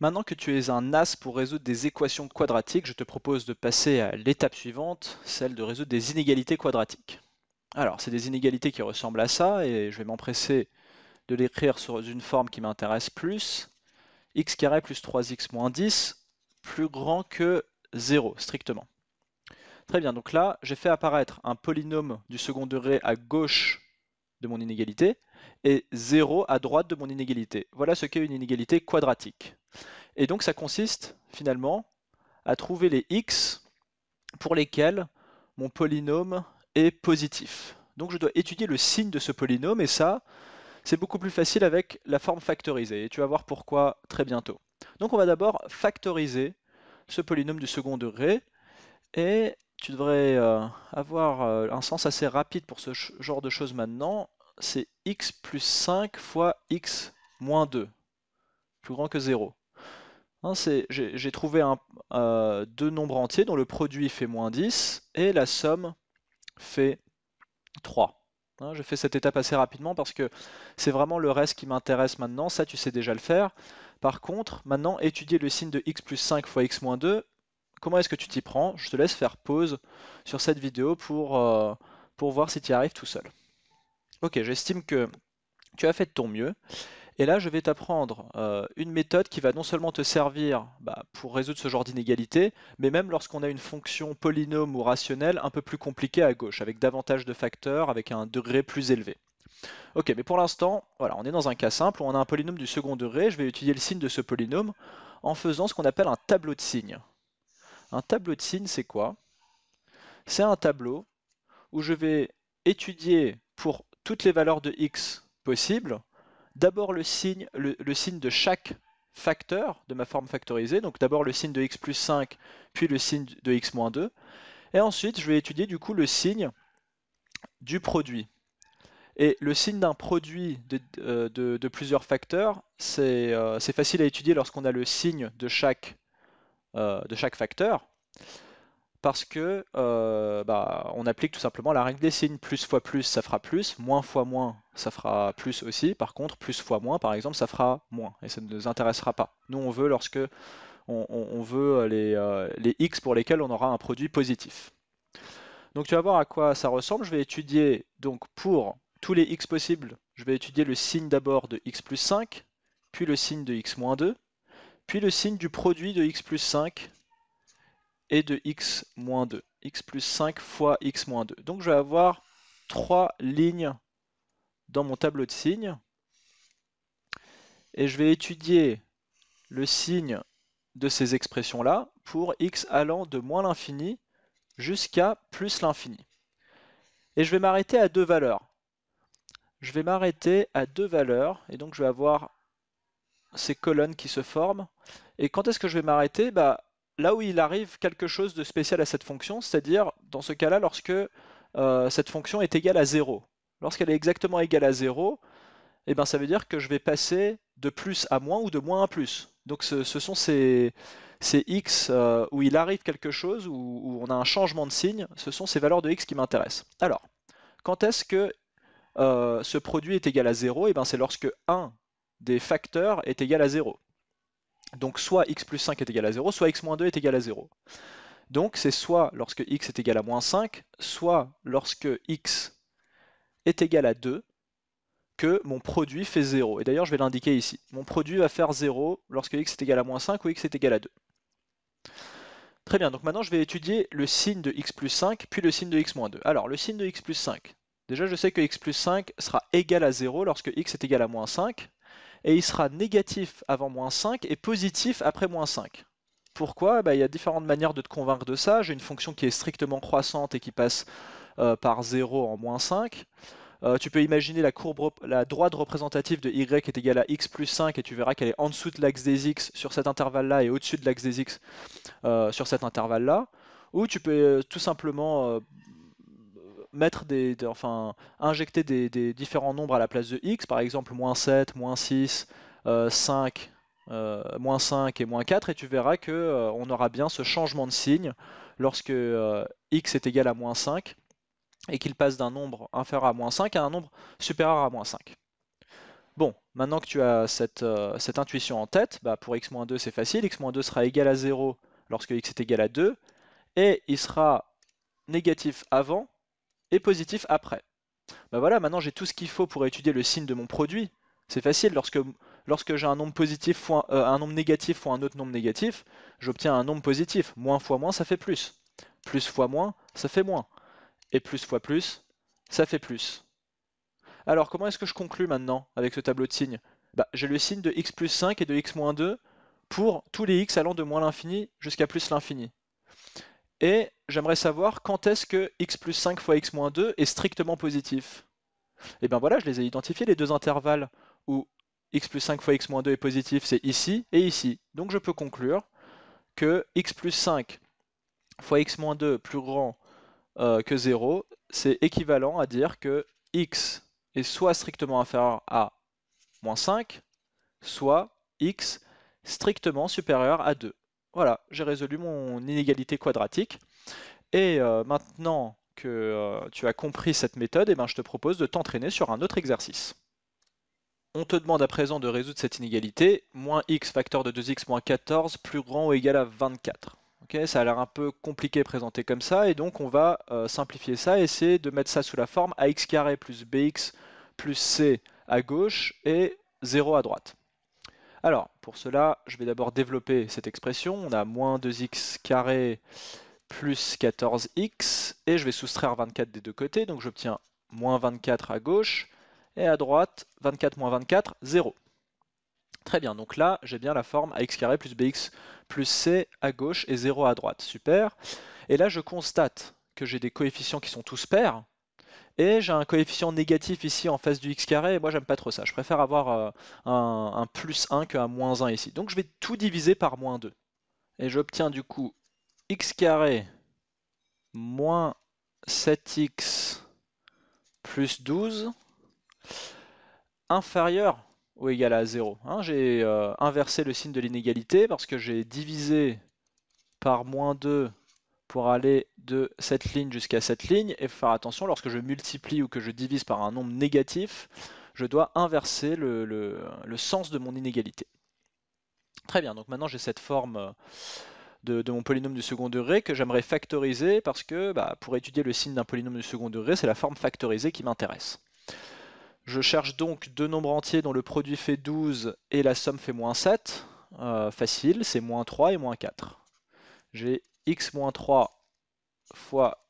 Maintenant que tu es un as pour résoudre des équations quadratiques, je te propose de passer à l'étape suivante, celle de résoudre des inégalités quadratiques. Alors, c'est des inégalités qui ressemblent à ça, et je vais m'empresser de l'écrire sur une forme qui m'intéresse plus. x plus 3x moins 10, plus grand que 0, strictement. Très bien, donc là, j'ai fait apparaître un polynôme du second degré à gauche de mon inégalité, et 0 à droite de mon inégalité. Voilà ce qu'est une inégalité quadratique. Et donc ça consiste finalement à trouver les x pour lesquels mon polynôme est positif. Donc je dois étudier le signe de ce polynôme et ça, c'est beaucoup plus facile avec la forme factorisée. Et tu vas voir pourquoi très bientôt. Donc on va d'abord factoriser ce polynôme du second degré et tu devrais euh, avoir euh, un sens assez rapide pour ce genre de choses maintenant. C'est x plus 5 fois x moins 2, plus grand que 0. Hein, j'ai trouvé un, euh, deux nombres entiers dont le produit fait moins 10 et la somme fait 3. Hein, je fais cette étape assez rapidement parce que c'est vraiment le reste qui m'intéresse maintenant. Ça, tu sais déjà le faire. Par contre, maintenant, étudier le signe de x plus 5 fois x moins 2, comment est-ce que tu t'y prends Je te laisse faire pause sur cette vidéo pour, euh, pour voir si tu y arrives tout seul. Ok, j'estime que tu as fait de ton mieux. Et là, je vais t'apprendre euh, une méthode qui va non seulement te servir bah, pour résoudre ce genre d'inégalité, mais même lorsqu'on a une fonction polynôme ou rationnelle un peu plus compliquée à gauche, avec davantage de facteurs, avec un degré plus élevé. Ok, mais pour l'instant, on est dans un cas simple où on a un polynôme du second degré, je vais étudier le signe de ce polynôme en faisant ce qu'on appelle un tableau de signes. Un tableau de signes, c'est quoi C'est un tableau où je vais étudier pour toutes les valeurs de x possibles d'abord le signe, le, signe de chaque facteur de ma forme factorisée, donc d'abord le signe de x plus 5, puis le signe de x moins 2, et ensuite je vais étudier du coup le signe du produit. Et le signe d'un produit de, euh, plusieurs facteurs, euh, c'est facile à étudier lorsqu'on a le signe de chaque, euh, de chaque facteur parce que euh, bah, on applique tout simplement la règle des signes. Plus fois plus, ça fera plus. Moins fois moins, ça fera plus aussi. Par contre, plus fois moins, par exemple, ça fera moins. Et ça ne nous intéressera pas. Nous, on veut lorsque on, veut euh, les, euh, les, x pour lesquels on aura un produit positif. Donc tu vas voir à quoi ça ressemble. Je vais étudier donc pour tous les x possibles, je vais étudier le signe d'abord de x plus 5, puis le signe de x moins 2, puis le signe du produit de x plus 5 et de x moins 2. x plus 5 fois x moins 2. Donc je vais avoir trois lignes dans mon tableau de signes. Et je vais étudier le signe de ces expressions-là pour x allant de moins l'infini jusqu'à plus l'infini. Et je vais m'arrêter à deux valeurs. Je vais m'arrêter à deux valeurs, et donc je vais avoir ces colonnes qui se forment. Et quand est-ce que je vais m'arrêter bah, là où il arrive quelque chose de spécial à cette fonction, c'est-à-dire dans ce cas-là lorsque euh, cette fonction est égale à 0. Lorsqu'elle est exactement égale à 0, eh ben, ça veut dire que je vais passer de plus à moins ou de moins à plus. Donc ce, sont ces, x euh, où il arrive quelque chose, où, on a un changement de signe, ce sont ces valeurs de x qui m'intéressent. Alors, quand est-ce que euh, ce produit est égal à 0 eh ben, C'est lorsque 1 des facteurs est égal à 0. Donc soit x plus 5 est égal à 0, soit x moins 2 est égal à 0. Donc c'est soit lorsque x est égal à moins 5, soit lorsque x est égal à 2, que mon produit fait 0. Et d'ailleurs je vais l'indiquer ici. Mon produit va faire 0 lorsque x est égal à moins 5 ou x est égal à 2. Très bien, donc maintenant je vais étudier le signe de x plus 5, puis le signe de x moins 2. Alors le signe de x plus 5, déjà je sais que x plus 5 sera égal à 0 lorsque x est égal à moins 5, et il sera négatif avant moins 5 et positif après moins 5. Pourquoi eh ben, Il y a différentes manières de te convaincre de ça. J'ai une fonction qui est strictement croissante et qui passe euh, par 0 en moins 5. Euh, tu peux imaginer la, courbe, la droite représentative de y est égale à x plus 5 et tu verras qu'elle est en dessous de l'axe des x sur cet intervalle-là et au-dessus de l'axe des x euh, sur cet intervalle-là. Ou tu peux tout simplement mettre des, injecter des, différents nombres à la place de x, par exemple moins 7, moins 6, 5, euh, euh, moins 5 et moins 4, et tu verras que euh, on aura bien ce changement de signe lorsque x est égal à moins 5 et qu'il passe d'un nombre inférieur à moins 5 à un nombre supérieur à moins 5. Bon, maintenant que tu as cette, intuition en tête, bah, pour x-2 c'est facile, x-2 sera égal à 0 lorsque x est égal à 2, et il sera négatif avant et positif après. Ben voilà, maintenant j'ai tout ce qu'il faut pour étudier le signe de mon produit. C'est facile, lorsque, lorsque j'ai un nombre positif fois euh, un, nombre négatif fois un autre nombre négatif, j'obtiens un nombre positif. Moins fois moins, ça fait plus. Plus fois moins, ça fait moins. Et plus fois plus, ça fait plus. Alors comment est-ce que je conclus maintenant avec ce tableau de signes bah, J'ai le signe de x plus 5 et de x moins 2 pour tous les x allant de moins l'infini jusqu'à plus l'infini. Et j'aimerais savoir quand est-ce que x plus 5 fois x moins 2 est strictement positif. Et bien voilà, je les ai identifiés, les deux intervalles où x plus 5 fois x moins 2 est positif, c'est ici et ici. Donc je peux conclure que x plus 5 fois x moins 2 plus grand euh, que 0, c'est équivalent à dire que x est soit strictement inférieur à moins 5, soit x strictement supérieur à 2. Voilà, j'ai résolu mon inégalité quadratique. Et euh, maintenant que euh, tu as compris cette méthode, eh ben, je te propose de t'entraîner sur un autre exercice. On te demande à présent de résoudre cette inégalité, moins x facteur de 2x moins 14 plus grand ou égal à 24. ça a l'air un peu compliqué présenté comme ça, et donc on va euh, simplifier ça, et essayer de mettre ça sous la forme ax plus bx plus c à gauche et 0 à droite. Alors, pour cela, je vais d'abord développer cette expression. On a moins 2x plus 14x, et je vais soustraire 24 des deux côtés, donc j'obtiens moins 24 à gauche, et à droite, 24 moins 24, 0. Très bien, donc là, j'ai bien la forme ax carré plus bx plus c à gauche et 0 à droite. Super. Et là, je constate que j'ai des coefficients qui sont tous pairs, et j'ai un coefficient négatif ici en face du x carré, et moi j'aime pas trop ça. Je préfère avoir euh, un, plus 1 qu'un moins 1 ici. Donc je vais tout diviser par moins 2. Et j'obtiens du coup x carré moins 7x plus 12 inférieur ou égal à 0. Hein, j'ai euh, inversé le signe de l'inégalité parce que j'ai divisé par moins 2 pour aller de cette ligne jusqu'à cette ligne. Et faire attention, lorsque je multiplie ou que je divise par un nombre négatif, je dois inverser le, sens de mon inégalité. Très bien, donc maintenant j'ai cette forme euh, de, mon polynôme du second degré que j'aimerais factoriser parce que bah, pour étudier le signe d'un polynôme du second degré, c'est la forme factorisée qui m'intéresse. Je cherche donc deux nombres entiers dont le produit fait 12 et la somme fait moins 7. Euh, facile, c'est moins 3 et moins 4. J'ai x-3 fois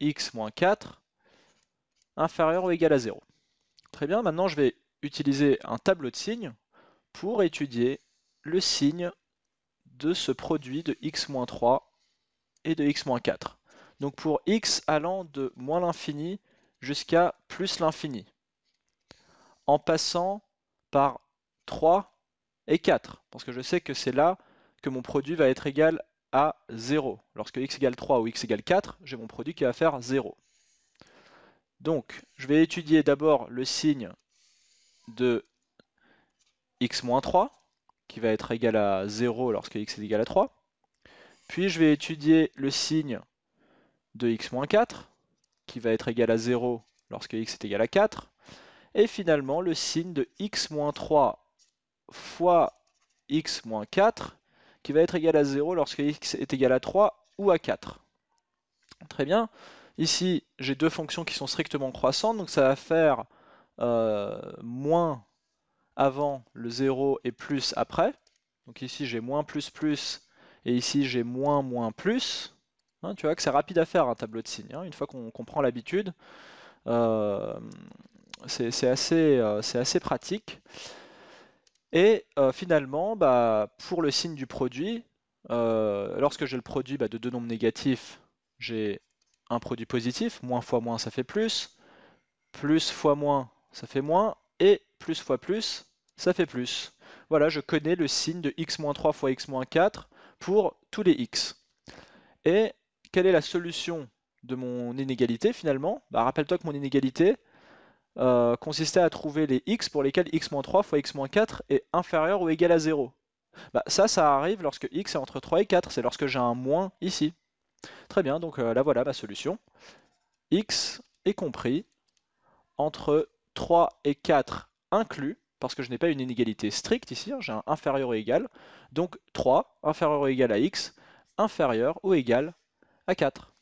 x-4 inférieur ou égal à 0. Très bien, maintenant je vais utiliser un tableau de signes pour étudier le signe de ce produit de x-3 et de x-4. Donc pour x allant de moins l'infini jusqu'à plus l'infini, en passant par 3 et 4, parce que je sais que c'est là que mon produit va être égal à à 0. Lorsque x égale 3 ou x égale 4, j'ai mon produit qui va faire 0. Donc, je vais étudier d'abord le signe de x-3, qui va être égal à 0 lorsque x est égal à 3. Puis je vais étudier le signe de x-4, qui va être égal à 0 lorsque x est égal à 4. Et finalement, le signe de x-3 fois x-4, qui va être égal à 0 lorsque x est égal à 3 ou à 4. Très bien. Ici, j'ai deux fonctions qui sont strictement croissantes, donc ça va faire euh, moins avant le 0 et plus après. Donc ici, j'ai moins plus plus, et ici, j'ai moins moins plus. Hein, tu vois que c'est rapide à faire un tableau de signes, hein, une fois qu'on comprend l'habitude. Euh, euh, c'est assez pratique. Et euh, finalement, bah, pour le signe du produit, euh, lorsque j'ai le produit bah, de deux nombres négatifs, j'ai un produit positif, moins fois moins ça fait plus, plus fois moins ça fait moins, et plus fois plus ça fait plus. Voilà, je connais le signe de x-3 fois x-4 pour tous les x. Et quelle est la solution de mon inégalité finalement bah, Rappelle-toi que mon inégalité, euh, consistait à trouver les x pour lesquels x-3 fois x-4 est inférieur ou égal à 0. Bah, ça, ça arrive lorsque x est entre 3 et 4, c'est lorsque j'ai un moins ici. Très bien, donc euh, là voilà ma solution. x est compris entre 3 et 4 inclus, parce que je n'ai pas une inégalité stricte ici, hein, j'ai un inférieur ou égal, donc 3 inférieur ou égal à x, inférieur ou égal à 4.